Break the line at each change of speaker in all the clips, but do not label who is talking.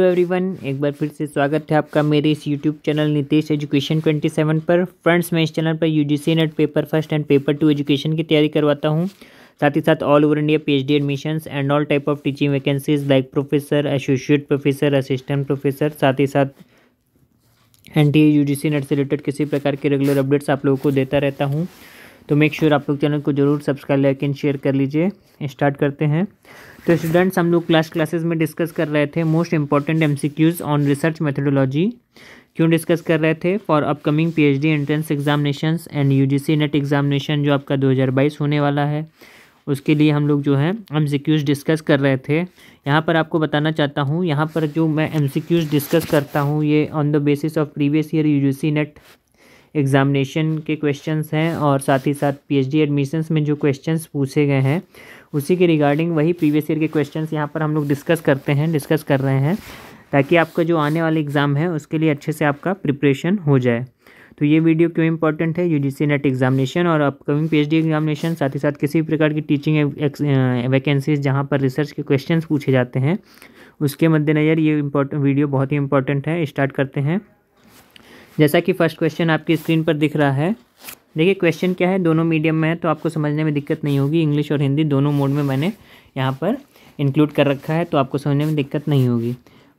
hello everyone एक बार फिर से स्वागत है आपका मेरे इस यूट्यूब चैनल नितेश एजुकेशन 27 पर फ्रेंड्स मैं इस चैनल पर UGC NET paper first and paper two education की तैयारी करवाता हूं साथ ही साथ all over India PhD admissions and all type of teaching vacancies like professor associate professor assistant professor साथ ही साथ एन टी नेट से रिलेटेड किसी प्रकार के रेगुलर अपडेट्स आप लोगों को देता रहता हूँ तो मेक श्योर sure आप लोग चैनल को जरूर सब्सक्राइब लाइक एंड शेयर कर लीजिए स्टार्ट करते हैं तो स्टूडेंट्स हम लोग क्लास क्लासेस में डिस्कस कर रहे थे most important MCQs on research methodology क्यों डिस्कस कर रहे थे for upcoming PhD entrance examinations and UGC NET examination जो आपका 2022 होने वाला है उसके लिए हम लोग जो है एम डिस्कस कर रहे थे यहाँ पर आपको बताना चाहता हूँ यहाँ पर जो मैं एम डिस्कस करता हूँ ये on the basis of previous year U NET examination के क्वेश्चंस हैं और साथ ही साथ पीएचडी एडमिशन्स में जो क्वेश्चंस पूछे गए हैं उसी के रिगार्डिंग वही प्रीवियस ईयर के क्वेश्चन यहाँ पर हम लोग डिस्कस करते हैं डिस्कस कर रहे हैं ताकि आपका जो आने वाला एग्ज़ाम है उसके लिए अच्छे से आपका प्रिपरेशन हो जाए तो ये वीडियो क्यों इंपॉर्टेंट है यूजीसी नेट एग्जामिनेशन और अपकमिंग पीएचडी एग्जामिनेशन साथ ही साथ किसी भी प्रकार की टीचिंग वैकेंसीज जहाँ पर रिसर्च के क्वेश्चंस पूछे जाते हैं उसके मद्देनज़र ये इम्पोर्टेंट वीडियो बहुत ही इंपॉर्टेंट है स्टार्ट करते हैं जैसा कि फर्स्ट क्वेश्चन आपकी स्क्रीन पर दिख रहा है देखिए क्वेश्चन क्या है दोनों मीडियम में है तो आपको समझने में दिक्कत नहीं होगी इंग्लिश और हिंदी दोनों मोड में मैंने यहाँ पर इंक्लूड कर रखा है तो आपको समझने में दिक्कत नहीं होगी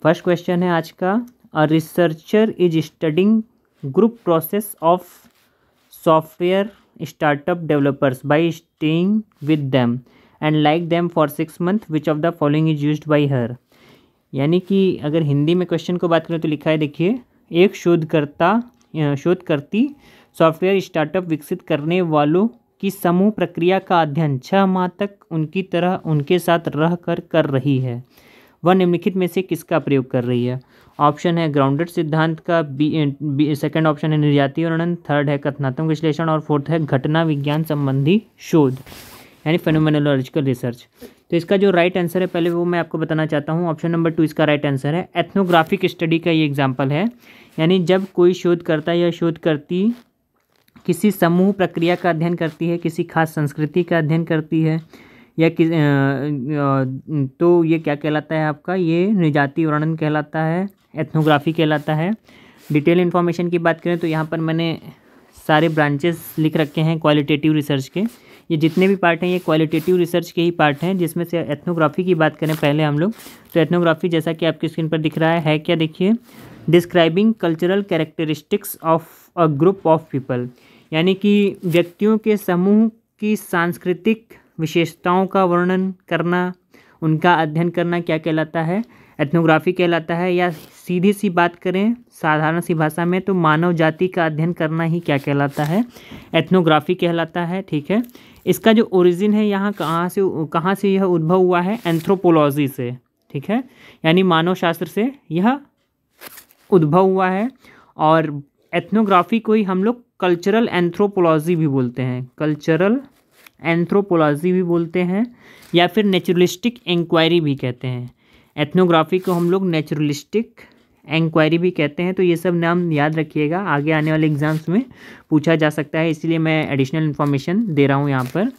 फर्स्ट क्वेश्चन है आज का a researcher is studying group process of software startup developers by staying with them and like them for six month which of the following is use by her यानी कि अगर हिंदी में क्वेश्चन को बात करें तो लिखा है देखिए एक शोधकर्ता शोधकर्ती सॉफ्टवेयर स्टार्टअप विकसित करने वालों की समूह प्रक्रिया का अध्ययन छः माह तक उनकी तरह उनके साथ रह कर कर रही है वह निम्नलिखित में से किसका प्रयोग कर रही है ऑप्शन है ग्राउंडेड सिद्धांत का बी, बी सेकेंड ऑप्शन है निर्याती वर्णन थर्ड है कथनात्मक विश्लेषण और फोर्थ है घटना विज्ञान संबंधी शोध यानी फेनोमेनोलॉजिकल रिसर्च तो इसका जो राइट right आंसर है पहले वो मैं आपको बताना चाहता हूँ ऑप्शन नंबर टू इसका राइट right आंसर है एथनोग्राफिक स्टडी का ये एग्जाम्पल है यानी जब कोई शोधकर्ता या शोधकर्ती किसी समूह प्रक्रिया का अध्ययन करती है किसी खास संस्कृति का अध्ययन करती है या कि तो ये क्या कहलाता है आपका ये निजाति वर्णन कहलाता है एथनोग्राफी कहलाता है डिटेल इन्फॉर्मेशन की बात करें तो यहाँ पर मैंने सारे ब्रांचेस लिख रखे हैं क्वालिटेटिव रिसर्च के ये जितने भी पार्ट हैं ये क्वालिटेटिव रिसर्च के ही पार्ट हैं जिसमें से एथनोग्राफी की बात करें पहले हम लोग तो एथनोग्राफी जैसा कि आपकी स्क्रीन पर दिख रहा है, है क्या देखिए describing cultural characteristics of a group of people यानी कि व्यक्तियों के समूह की सांस्कृतिक विशेषताओं का वर्णन करना उनका अध्ययन करना क्या कहलाता है एथनोग्राफी कहलाता है या सीधी सी बात करें साधारण सी भाषा में तो मानव जाति का अध्ययन करना ही क्या कहलाता है एथनोग्राफी कहलाता है ठीक है इसका जो ओरिजिन है यहाँ कहाँ से कहाँ से यह उद्भव हुआ है एंथ्रोपोलॉजी से ठीक है यानी मानव शास्त्र से यह उद्भव हुआ है और एथनोग्राफी को ही हम लोग कल्चरल एंथ्रोपोलॉजी भी बोलते हैं कल्चरल एंथ्रोपोलॉजी भी बोलते हैं या फिर नेचुरलिस्टिक इंक्वायरी भी कहते हैं एथनोग्राफी को हम लोग नेचुरलिस्टिक इंक्वायरी भी कहते हैं तो ये सब नाम याद रखिएगा आगे आने वाले एग्ज़ाम्स में पूछा जा सकता है इसलिए मैं एडिशनल इन्फॉर्मेशन दे रहा हूँ यहाँ पर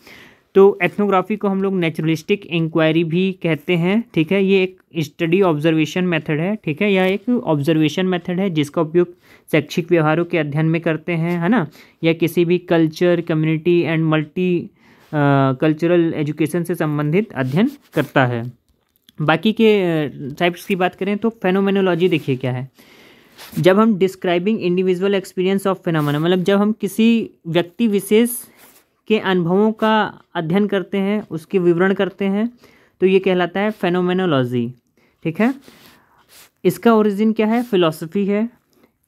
तो एथनोग्राफी को हम लोग नेचुरलिस्टिक इंक्वायरी भी कहते हैं ठीक है ये एक स्टडी ऑब्जर्वेशन मेथड है ठीक है या एक ऑब्जर्वेशन मेथड है जिसका उपयोग शैक्षिक व्यवहारों के अध्ययन में करते हैं है ना या किसी भी culture community and multi cultural education से संबंधित अध्ययन करता है बाकी के टाइप्स की बात करें तो फेनोमेनोलॉजी देखिए क्या है जब हम describing individual experience of phenomena मतलब जब हम किसी व्यक्ति विशेष के अनुभवों का अध्ययन करते हैं उसके विवरण करते हैं तो ये कहलाता है फेनोमेनोलॉजी ठीक है इसका ओरिजिन क्या है फिलॉसफी है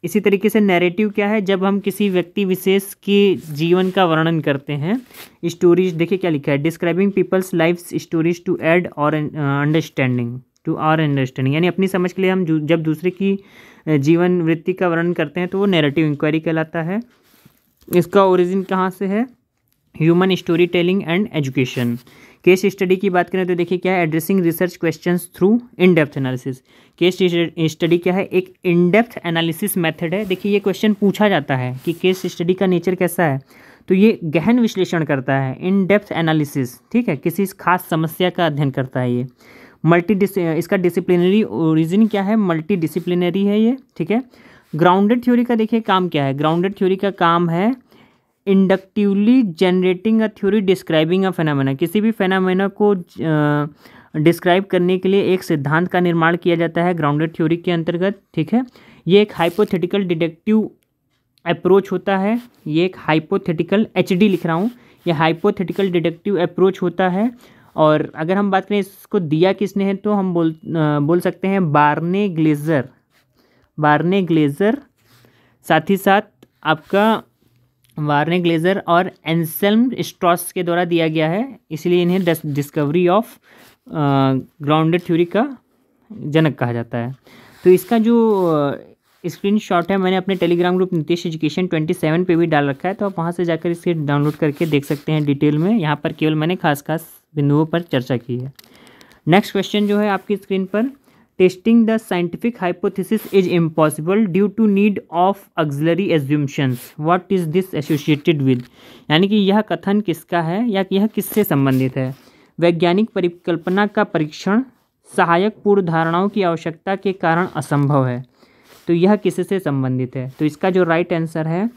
इसी तरीके से नैरेटिव क्या है जब हम किसी व्यक्ति विशेष के जीवन का वर्णन करते हैं स्टोरीज देखिए क्या लिखा है describing people's life stories to aid और अंडरस्टैंडिंग टू आर अंडरस्टैंडिंग यानी अपनी समझ के लिए हम जब दूसरे की uh, जीवन वृत्ति का वर्णन करते हैं तो वो नैरेटिव इंक्वायरी कहलाता है इसका ओरिजिन कहाँ से है human story telling and education case study की बात करें तो देखिए क्या है addressing research question through in depth analysis case study क्या है एक इन डेप्थ एनालिसिस मेथड है देखिए ये क्वेश्चन पूछा जाता है कि केस स्टडी का नेचर कैसा है तो ये गहन विश्लेषण करता है इन डेप्थ एनालिसिस ठीक है किसी खास समस्या का अध्ययन करता है ये मल्टी डिस इसका डिसिप्लिनरी ओरिजिन क्या है मल्टी डिसिप्लिनरी है ये ठीक है ग्राउंडेड थ्योरी का देखिए काम क्या है ग्राउंडेड थ्योरी का काम है inductively generating a theory describing a phenomena किसी भी फेनामेना को डिस्क्राइब करने के लिए एक सिद्धांत का निर्माण किया जाता है ग्राउंडेड थ्योरी के अंतर्गत ठीक है ये एक हाइपोथेटिकल डिडक्टिव अप्रोच होता है ये एक हाइपोथेटिकल एच लिख रहा हूँ ये हाइपोथेटिकल डिडक्टिव अप्रोच होता है और अगर हम बात करें इसको दिया किसने है तो हम बोल आ, बोल सकते हैं बारने ग्लेजर बारने ग्लेजर साथ ही साथ आपका वार्ने ग्लेजर और एनसेल स्ट्रॉस के द्वारा दिया गया है इसलिए इन्हें डिस्कवरी ऑफ ग्राउंडेड थ्योरी का जनक कहा जाता है तो इसका जो स्क्रीन शॉट है मैंने अपने Telegram group Nitish education twenty seven पर भी डाल रखा है तो आप वहाँ से जाकर इसे डाउनलोड करके देख सकते हैं डिटेल में यहाँ पर केवल मैंने खास खास बिंदुओं पर चर्चा की है नेक्स्ट क्वेश्चन जो है आपकी स्क्रीन पर testing the scientific hypothesis is impossible due to need of auxiliary assumptions what is this associated with यानी कि यह कथन किसका है या यह किससे संबंधित है वैज्ञानिक परिकल्पना का परीक्षण सहायक पूर्व धारणाओं की आवश्यकता के कारण असंभव है तो यह किससे संबंधित है तो इसका जो राइट आंसर है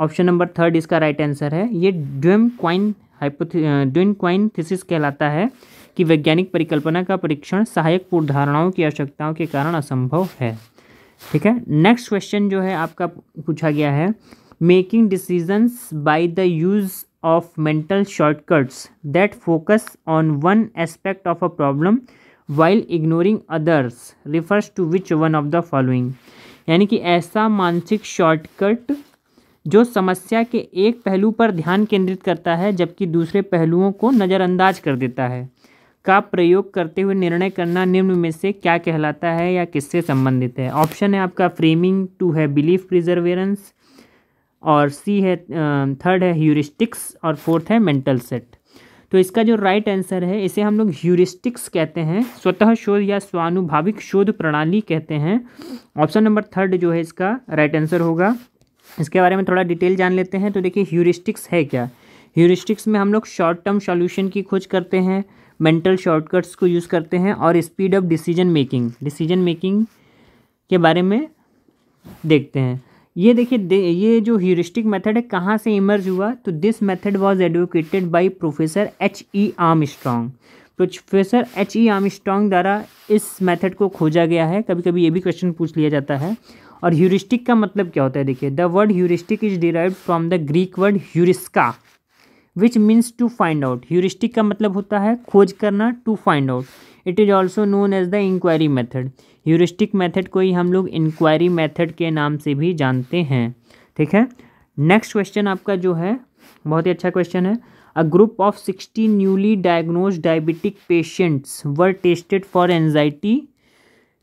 ऑप्शन नंबर थर्ड इसका राइट आंसर है ये Duhem Quine hypothesis Duhem Quine thesis कहलाता है कि वैज्ञानिक परिकल्पना का परीक्षण सहायक पूर्वधारणाओं की आवश्यकताओं के कारण असंभव है ठीक है नेक्स्ट क्वेश्चन जो है आपका पूछा गया है making decisions by the use of mental shortcuts that focus on one aspect of a problem while ignoring others refers to which one of the following यानी कि ऐसा मानसिक शॉर्टकट जो समस्या के एक पहलू पर ध्यान केंद्रित करता है जबकि दूसरे पहलुओं को नज़रअंदाज कर देता है का प्रयोग करते हुए निर्णय करना निम्न में से क्या कहलाता है या किससे संबंधित है ऑप्शन है आपका फ्रेमिंग टू है बिलीफ प्रिजर्वेरेंस और सी है थर्ड है ह्यूरिस्टिक्स और फोर्थ है मेंटल सेट तो इसका जो राइट आंसर है इसे हम लोग ह्यूरिस्टिक्स कहते हैं स्वतः शोध या स्वानुभाविक शोध प्रणाली कहते हैं ऑप्शन नंबर थर्ड जो है इसका राइट आंसर होगा इसके बारे में थोड़ा डिटेल जान लेते हैं तो देखिए ह्यूरिस्टिक्स है क्या ह्यूरिस्टिक्स में हम लोग शॉर्ट टर्म सॉल्यूशन की खोज करते हैं मेंटल शॉर्टकट्स को यूज़ करते हैं और speed of decision making decision making के बारे में देखते हैं ये देखिए दे, ये जो ह्यूरिस्टिक मेथड है कहाँ से इमर्ज हुआ तो this method was advocated by professor H E Armstrong professor H E Armstrong द्वारा इस मेथड को खोजा गया है कभी कभी ये भी क्वेश्चन पूछ लिया जाता है और ह्यूरिस्टिक का मतलब क्या होता है देखिए the word heuristic is derive from the Greek word heurisko which means to find out heuristic का मतलब होता है खोज करना to find out it is also known as the inquiry method heuristic method को ही हम लोग इंक्वायरी मैथड के नाम से भी जानते हैं ठीक है नेक्स्ट क्वेश्चन आपका जो है बहुत ही अच्छा क्वेश्चन है a group of sixty newly diagnose diabetic patients were tested for anxiety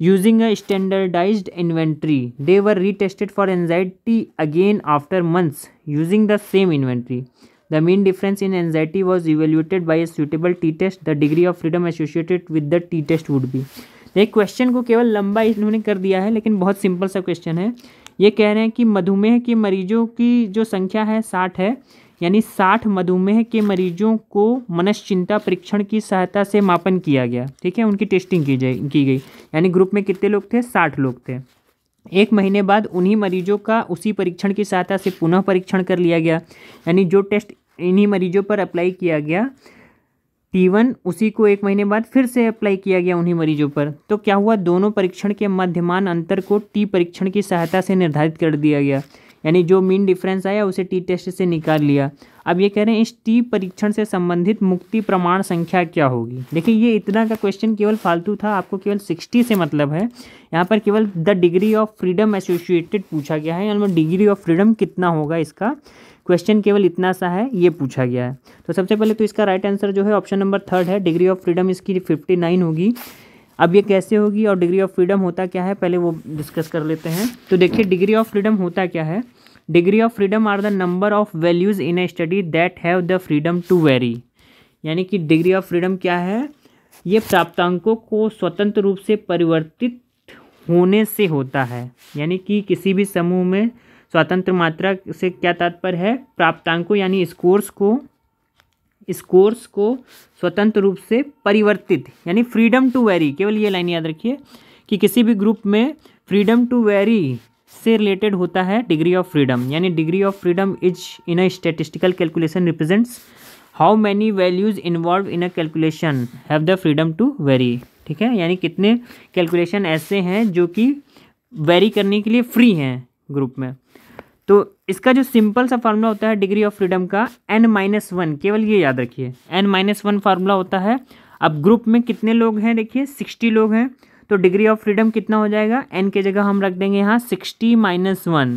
using a standardize inventory they were retested for anxiety again after months using the same inventory the mean difference in anxiety was evaluated by a suitable t test the degree of freedom associated with the t test would भी एक question को केवल लंबा इन्होंने कर दिया है लेकिन बहुत सिंपल सा क्वेश्चन है ये कह रहे हैं कि मधुमेह के मरीजों की जो संख्या है साठ है यानी साठ मधुमेह के मरीजों को मनश्चिंता परीक्षण की सहायता से मापन किया गया ठीक है उनकी टेस्टिंग की जाए की गई यानी ग्रुप में कितने लोग थे साठ लोग थे एक महीने बाद उन्हीं मरीजों का उसी परीक्षण की सहायता से पुनः परीक्षण कर लिया गया यानी जो टेस्ट इन्हीं मरीजों पर अप्लाई किया गया टी वन उसी को एक महीने बाद फिर से अप्लाई किया गया उन्हीं मरीजों पर तो क्या हुआ दोनों परीक्षण के मध्यमान अंतर को टी परीक्षण की सहायता से निर्धारित कर दिया गया यानी जो मीन डिफरेंस आया उसे टी टेस्ट से निकाल लिया अब ये कह रहे हैं इस टी परीक्षण से संबंधित मुक्ति प्रमाण संख्या क्या होगी देखिए ये इतना का क्वेश्चन केवल फालतू था आपको केवल सिक्सटी से मतलब है यहाँ पर केवल the degree of freedom associated पूछा गया है यानी डिग्री ऑफ फ्रीडम कितना होगा इसका क्वेश्चन केवल इतना सा है ये पूछा गया है तो सबसे पहले तो इसका राइट आंसर जो है ऑप्शन नंबर थर्ड है डिग्री ऑफ फ्रीडम इसकी फिफ्टी नाइन होगी अब ये कैसे होगी और डिग्री ऑफ फ्रीडम होता क्या है पहले वो डिस्कस कर लेते हैं तो देखिए डिग्री ऑफ फ्रीडम होता क्या है degree of freedom are the number of values in a study that have the freedom to vary यानी कि डिग्री ऑफ फ्रीडम क्या है ये प्राप्तांकों को स्वतंत्र रूप से परिवर्तित होने से होता है यानी कि किसी भी समूह में स्वतंत्र मात्रा से क्या तात्पर्य है प्राप्तांकों यानी स्कोर्स को स्कोर्स को स्वतंत्र रूप से परिवर्तित यानी फ्रीडम टू वेरी केवल ये लाइन याद रखिए कि किसी भी ग्रुप में फ्रीडम टू वेरी से रिलेटेड होता है डिग्री ऑफ फ्रीडम यानी degree of freedom is in a statistical calculation represents how many values involve in a calculation have the freedom to vary ठीक है यानी कितने कैलकुलेशन ऐसे हैं जो कि वेरी करने के लिए फ्री हैं ग्रुप में तो इसका जो सिंपल सा फार्मूला होता है डिग्री ऑफ फ्रीडम का एन माइनस वन केवल ये याद रखिए एन माइनस वन फार्मूला होता है अब ग्रुप में कितने लोग हैं देखिए सिक्सटी लोग हैं तो डिग्री ऑफ फ्रीडम कितना हो जाएगा एन के जगह हम रख देंगे यहाँ sixty minus one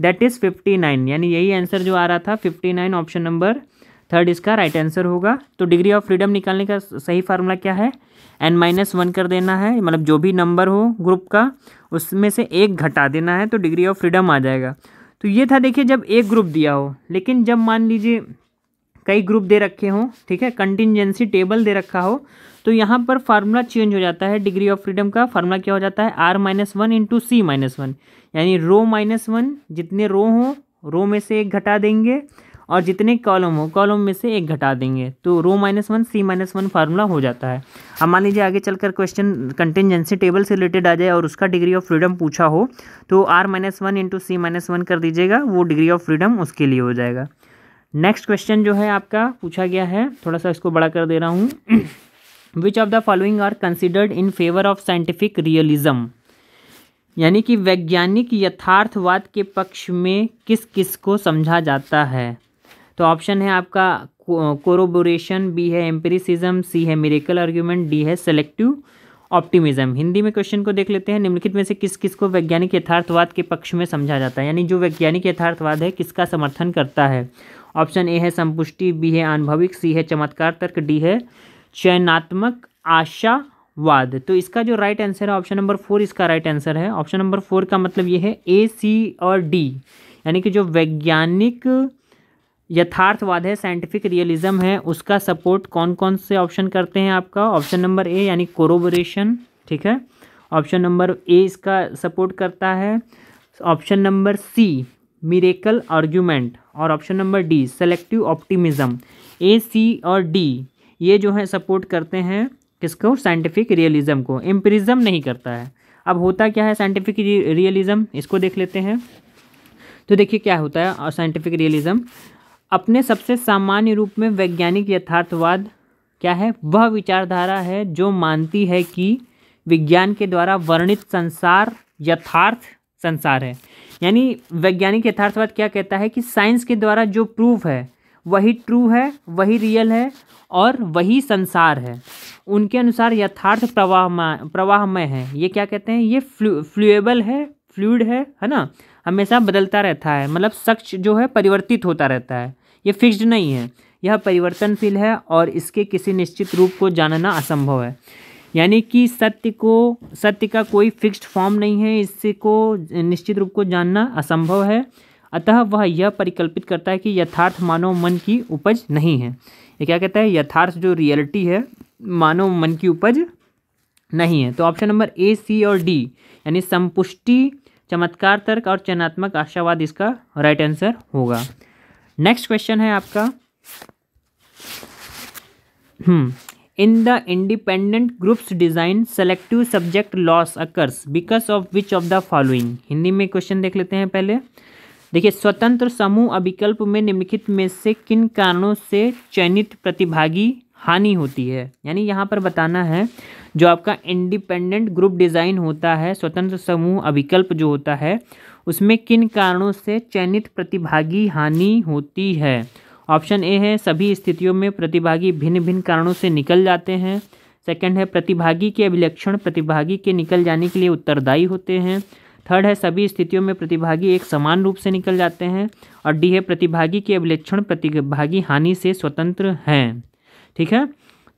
that is fifty nine यानी यही आंसर जो आ रहा था fifty nine option number third इसका राइट right आंसर होगा तो डिग्री ऑफ फ्रीडम निकालने का सही फार्मूला क्या है एन माइनस वन कर देना है मतलब जो भी नंबर हो ग्रुप का उसमें से एक घटा देना है तो डिग्री ऑफ फ्रीडम आ जाएगा तो ये था देखिए जब एक ग्रुप दिया हो लेकिन जब मान लीजिए कई ग्रुप दे रखे हों ठीक है कंटिजेंसी टेबल दे रखा हो तो यहाँ पर फार्मूला चेंज हो जाता है डिग्री ऑफ फ्रीडम का फार्मूला क्या हो जाता है R minus one into C minus one यानी रो माइनस वन जितने रो हों रो में से एक घटा देंगे और जितने कॉलम हो कॉलम में से एक घटा देंगे तो row minus one C minus one formula हो जाता है अब मान लीजिए आगे चलकर क्वेश्चन कंटेंजेंसी टेबल से रिलेटेड आ जाए और उसका डिग्री ऑफ फ्रीडम पूछा हो तो R minus one into C minus one कर दीजिएगा वो डिग्री ऑफ फ्रीडम उसके लिए हो जाएगा नेक्स्ट क्वेश्चन जो है आपका पूछा गया है थोड़ा सा इसको बड़ा कर दे रहा हूँ which of the following are considered in favour of scientific realism यानी कि वैज्ञानिक यथार्थवाद के पक्ष में किस किस को समझा जाता है तो ऑप्शन है आपका कोरोबोरेशन बी है एम्पेरिसिज्म सी है मिरेकल आर्ग्यूमेंट डी है सेलेक्टिव ऑप्टिमिज्म हिंदी में क्वेश्चन को देख लेते हैं निम्नलिखित में से किस किस को वैज्ञानिक यथार्थवाद के पक्ष में समझा जाता है यानी जो वैज्ञानिक यथार्थवाद है किसका समर्थन करता है ऑप्शन ए है संपुष्टि बी है आनुभविक सी है चमत्कार तर्क डी है चयनात्मक आशावाद तो इसका जो राइट आंसर है ऑप्शन नंबर फोर इसका राइट आंसर है ऑप्शन नंबर फोर का मतलब ये है ए सी और डी यानी कि जो वैज्ञानिक यथार्थवाद है साइंटिफिक रियलिज्म है उसका सपोर्ट कौन कौन से ऑप्शन करते हैं आपका ऑप्शन नंबर ए यानी कोरोबोरेशन ठीक है ऑप्शन नंबर ए इसका सपोर्ट करता है option number C miracle argument और option number D selective optimism A C और डी ये जो है सपोर्ट करते हैं किसको साइंटिफिक रियलिज्म को एम्परिज्म नहीं करता है अब होता क्या है साइंटिफिक रियलिज्म इसको देख लेते हैं तो देखिए क्या होता है और साइंटिफिक रियलिज्म अपने सबसे सामान्य रूप में वैज्ञानिक यथार्थवाद क्या है वह विचारधारा है जो मानती है कि विज्ञान के द्वारा वर्णित संसार यथार्थ संसार है यानी वैज्ञानिक यथार्थवाद क्या कहता है कि साइंस के द्वारा जो प्रूफ है वही ट्रू है वही रियल है और वही संसार है उनके अनुसार यथार्थ प्रवाह प्रवाहमय है ये क्या कहते हैं ये फ्लू फ्लूएबल है फ्लूड है है ना हमेशा बदलता रहता है मतलब सच जो है परिवर्तित होता रहता है ये फिक्स्ड नहीं है यह परिवर्तनशील है और इसके किसी निश्चित रूप को जानना असंभव है यानी कि सत्य को सत्य का कोई फिक्स्ड फॉर्म नहीं है इसको निश्चित रूप को जानना असंभव है अतः वह यह परिकल्पित करता है कि यथार्थ मानव मन की उपज नहीं है ये क्या कहता है यथार्थ जो रियलिटी है मानव मन की उपज नहीं है तो ऑप्शन नंबर ए सी और डी यानी संपुष्टि चमत्कार तर्क और चयनात्मक आशावाद इसका राइट right आंसर होगा नेक्स्ट क्वेश्चन है आपका hmm in the independent groups design selective subject loss occurs because of which of the following Hindi में क्वेश्चन देख लेते हैं पहले देखिए स्वतंत्र समूह अभिकल्प में निम्नलिखित में से किन कारणों से चयनित प्रतिभागी हानि होती है यानी यहाँ पर बताना है जो आपका इंडिपेंडेंट ग्रुप डिज़ाइन होता है स्वतंत्र समूह अभिकल्प जो होता है उसमें किन कारणों से चयनित प्रतिभागी हानि होती है ऑप्शन ए है सभी स्थितियों में प्रतिभागी भिन्न भिन्न कारणों से निकल जाते हैं सेकंड है प्रतिभागी के अभिलक्षण प्रतिभागी के निकल जाने के लिए उत्तरदायी होते हैं थर्ड है सभी स्थितियों में प्रतिभागी एक समान रूप से निकल जाते हैं और डी है प्रतिभागी के अभिलक्षण प्रतिभागी हानि से स्वतंत्र हैं ठीक है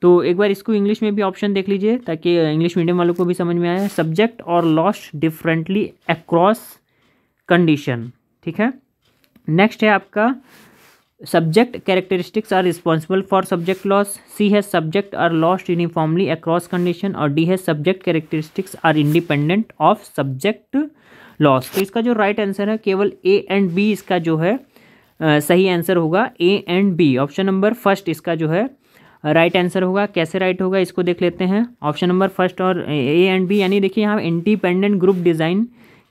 तो एक बार इसको इंग्लिश में भी ऑप्शन देख लीजिए ताकि इंग्लिश मीडियम वालों को भी समझ में आए सब्जेक्ट और लॉस डिफरेंटली अक्रॉस कंडीशन ठीक है नेक्स्ट है आपका subject characteristics are responsible for subject loss c has subject are lost uniformly across condition और d has subject characteristics are independent of subject loss तो इसका जो right answer है केवल a and b इसका जो है आ, सही आंसर होगा a and b option number first इसका जो है राइट right आंसर होगा कैसे राइट होगा इसको देख लेते हैं ऑप्शन नंबर फर्स्ट और ए एंड बी यानी देखिए यहाँ इंडिपेंडेंट ग्रुप डिज़ाइन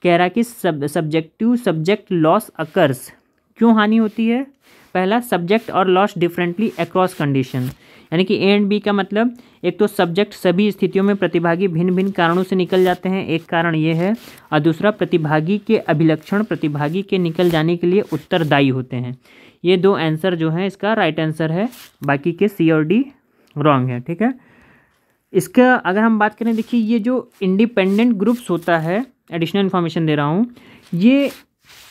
कह रहा है कि सब सब्जेक्टिव सब्जेक्ट लॉस अकर्स क्यों हानि होती है पहला सब्जेक्ट और लॉस्ट डिफरेंटली अक्रॉस कंडीशन यानी कि ए एंड बी का मतलब एक तो सब्जेक्ट सभी स्थितियों में प्रतिभागी भिन्न भिन्न कारणों से निकल जाते हैं एक कारण ये है और दूसरा प्रतिभागी के अभिलक्षण प्रतिभागी के निकल जाने के लिए उत्तरदायी होते हैं ये दो आंसर जो हैं इसका राइट आंसर है बाकी के सी और डी रॉन्ग है ठीक है इसका अगर हम बात करें देखिए ये जो इंडिपेंडेंट ग्रुप्स होता है एडिशनल इन्फॉर्मेशन दे रहा हूँ ये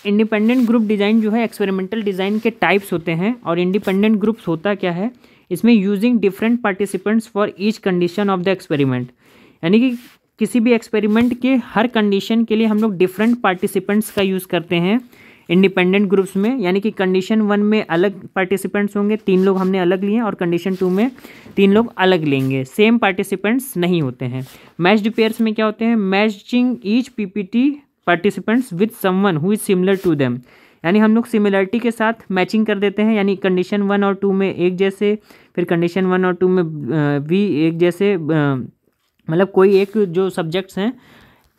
इंडिपेंडेंट ग्रुप डिज़ाइन जो है एक्सपेरिमेंटल डिज़ाइन के टाइप्स होते हैं और इंडिपेंडेंट ग्रुप्स होता क्या है इसमें using different participants for each condition of the experiment यानी कि किसी भी एक्सपेरिमेंट के हर कंडीशन के लिए हम लोग डिफरेंट पार्टिसिपेंट्स का यूज़ करते हैं इंडिपेंडेंट ग्रुप्स में यानी कि कंडीशन वन में अलग पार्टिसिपेंट्स होंगे तीन लोग हमने अलग लिए और कंडीशन टू में तीन लोग अलग लेंगे सेम पार्टिसिपेंट्स नहीं होते हैं मैच्ड पेयर्स में क्या होते हैं matching each PPT participants some someone who is similar to them यानी हम लोग सिमिलरिटी के साथ मैचिंग कर देते हैं यानी कंडीशन वन और टू में एक जैसे फिर कंडीशन वन और टू में भी एक जैसे मतलब कोई एक जो सब्जेक्ट्स हैं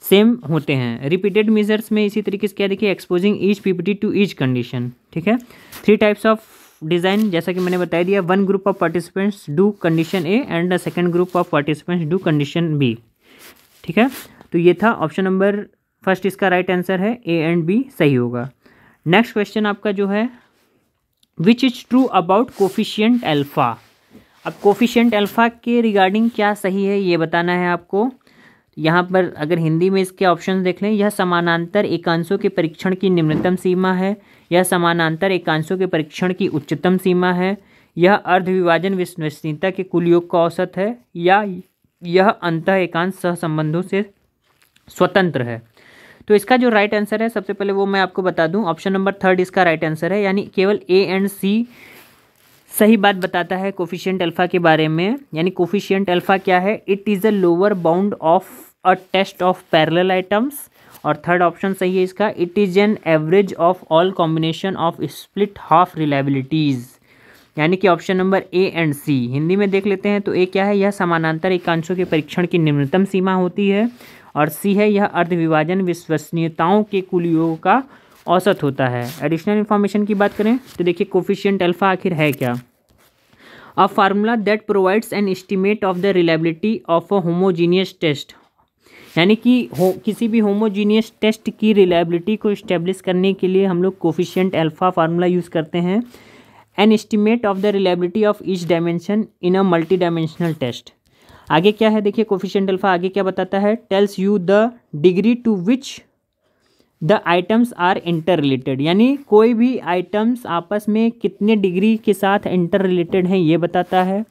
सेम होते हैं रिपीटेड मेजर्स में इसी तरीके से क्या देखिए exposing each PPT to each condition ठीक है थ्री टाइप्स ऑफ डिज़ाइन जैसा कि मैंने बताया दिया one group of participants do condition A and the second group of participants do condition B ठीक है तो ये था ऑप्शन नंबर फर्स्ट इसका राइट right आंसर है ए एंड बी सही होगा नेक्स्ट क्वेश्चन आपका जो है which is true about coefficient alpha अब कोफिशियंट एल्फ़ा के रिगार्डिंग क्या सही है ये बताना है आपको यहाँ पर अगर हिंदी में इसके ऑप्शन देख लें यह समानांतर एकांशों के परीक्षण की निम्नतम सीमा है यह समानांतर एकांशों के परीक्षण की उच्चतम सीमा है यह अर्धविभाजन विश्वसनीयता के कुल योग का औसत है या यह अंत एकांश सहसंबंधों से स्वतंत्र है तो इसका जो राइट आंसर है सबसे पहले वो मैं आपको बता दूं ऑप्शन नंबर थर्ड इसका राइट आंसर है यानी केवल ए एंड सी सही बात बताता है कोफिशियंट अल्फ़ा के बारे में यानी कोफिशियंट अल्फ़ा क्या है it is a lower bound of a test of parallel items और थर्ड ऑप्शन सही है इसका it is an average of all combination of split half reliabilities यानी कि option number A and C Hindi में देख लेते हैं तो ए क्या है यह समानांतर एकांशों के परीक्षण की निम्नतम सीमा होती है और सी है यह अर्धविभाजन विश्वसनीयताओं के कुल योग का औसत होता है एडिशनल इन्फॉर्मेशन की बात करें तो देखिए कोफिशियंट अल्फा आखिर है क्या a formula that provides an estimate of the reliability of a homogeneous test यानी कि हो किसी भी होमोजीनियस टेस्ट की रिलायबिलिटी को इस्टेब्लिश करने के लिए हम लोग कोफिशियंट अल्फ़ा फार्मूला यूज़ करते हैं an estimate of the reliability of each dimension in a multi dimensional test आगे क्या है देखिए कोफिशियंट अल्फा आगे क्या बताता है tells you the degree to which the items are inter related यानी कोई भी आइटम्स आपस में कितने डिग्री के साथ इंटर रिलेटेड हैं ये बताता है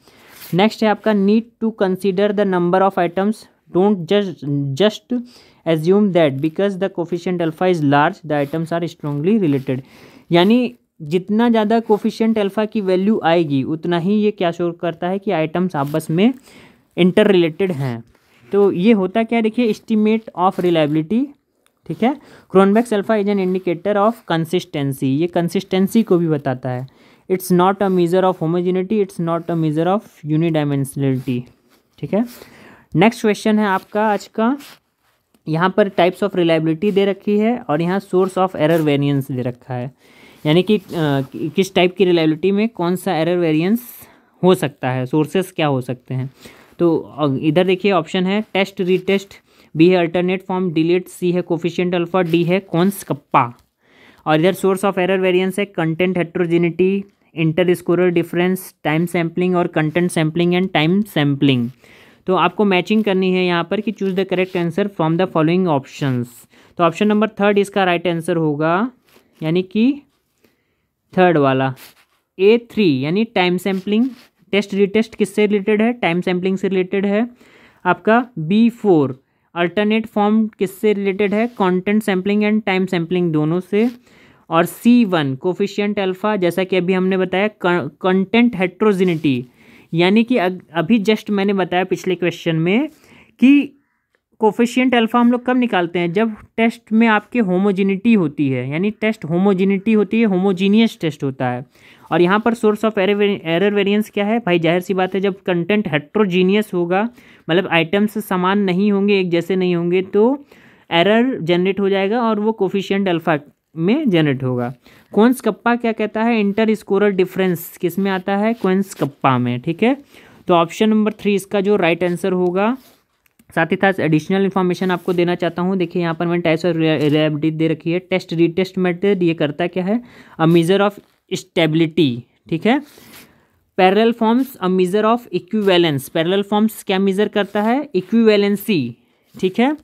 नेक्स्ट है आपका need to consider the number of items don't just just assume that because the coefficient alpha is large the items are strongly related यानी जितना ज़्यादा कोफिशियंट अल्फ़ा की वैल्यू आएगी उतना ही ये क्या शोर करता है कि आइटम्स आपस में इंटर रिलेटेड हैं तो ये होता क्या देखिए इस्टीमेट ऑफ रिलायबिलिटी ठीक है Cronbach's alpha is an indicator of consistency ये कंसिस्टेंसी को भी बताता है it's not a measure of homogeneity it's not a measure of unidimensionality ठीक है नेक्स्ट क्वेश्चन है आपका आज का यहाँ पर टाइप्स ऑफ रिलायबिलिटी दे रखी है और यहाँ सोर्स ऑफ एरर वेरिएंस दे रखा है यानी कि किस टाइप की रिलायबिलिटी में कौन सा एरर वेरिएंस हो सकता है सोर्सेस क्या हो सकते हैं तो इधर देखिए ऑप्शन है टेस्ट रीटेस्ट बी है अल्टरनेट फॉर्म डिलीट सी है कोफिशियंट अल्फा डी है कॉन्स कप्पा और इधर सोर्स ऑफ एरर वेरिएंस है content heterogeneity inter scorer difference time sampling और content sampling and time sampling तो आपको मैचिंग करनी है यहाँ पर कि choose the correct answer from the following options तो ऑप्शन नंबर थर्ड इसका राइट right आंसर होगा यानी कि थर्ड वाला ए थ्री यानी टाइम सैम्पलिंग टेस्ट रिटेस्ट किससे रिलेटेड है टाइम सैम्पलिंग से रिलेटेड है आपका बी फोर अल्टरनेट फॉर्म किससे रिलेटेड है content sampling and time sampling दोनों से और सी वन कोफिशियंट अल्फ़ा जैसा कि अभी हमने बताया कंटेंट हेट्रोजिनिटी यानी कि अभी जस्ट मैंने बताया पिछले क्वेश्चन में कि कोफिशियंट अल्फ़ा हम लोग कब निकालते हैं जब टेस्ट में आपके होमोजिनिटी होती है यानी टेस्ट होमोजिनिटी होती है होमोजीनियस टेस्ट होता है और यहाँ पर source of error error variance क्या है भाई जाहिर सी बात है जब कंटेंट हेट्रोजीनियस होगा मतलब आइटम्स समान नहीं होंगे एक जैसे नहीं होंगे तो एरर जनरेट हो जाएगा और वो कोफिशियंट अल्फा में जनरेट होगा कौनस कप्पा क्या कहता है इंटर स्कोरल डिफरेंस किस में आता है कौनस कप्पा में ठीक है तो ऑप्शन नंबर थ्री इसका जो राइट आंसर होगा साथ ही साथ एडिशनल इन्फॉर्मेशन आपको देना चाहता हूँ देखिए यहाँ पर मैंने टाइप्स ऑफ रिलायबिलिटी दे रखी है टेस्ट रीटेस्ट मेटेड ये करता क्या है अ मेजर ऑफ स्टेबिलिटी ठीक है parallel forms a measure of equivalence parallel forms क्या मेजर करता है इक्विवेलेंसी ठीक है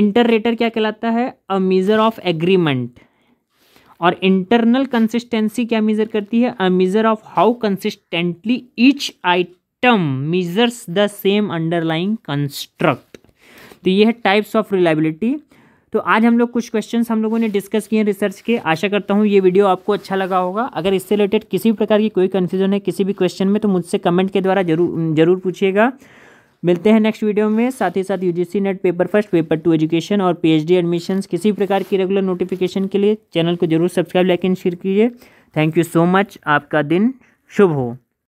इंटर रेटर क्या कहलाता है अ मेजर ऑफ एग्रीमेंट और इंटरनल कंसिस्टेंसी क्या मेजर करती है a measure of how consistently each item measures the same underlying construct तो ये है टाइप्स ऑफ रिलायबिलिटी तो आज हम लोग कुछ क्वेश्चंस हम लोगों ने डिस्कस किए रिसर्च के आशा करता हूँ ये वीडियो आपको अच्छा लगा होगा अगर इससे रिलेटेड किसी भी प्रकार की कोई कन्फ्यूजन है किसी भी क्वेश्चन में तो मुझसे कमेंट के द्वारा जरूर जरूर पूछिएगा मिलते हैं नेक्स्ट वीडियो में साथ ही साथ UGC NET paper first paper two education और पीएचडी एडमिशन्स किसी प्रकार की रेगुलर नोटिफिकेशन के लिए चैनल को जरूर सब्सक्राइब लाइक एंड शेयर कीजिए थैंक यू सो मच आपका दिन शुभ हो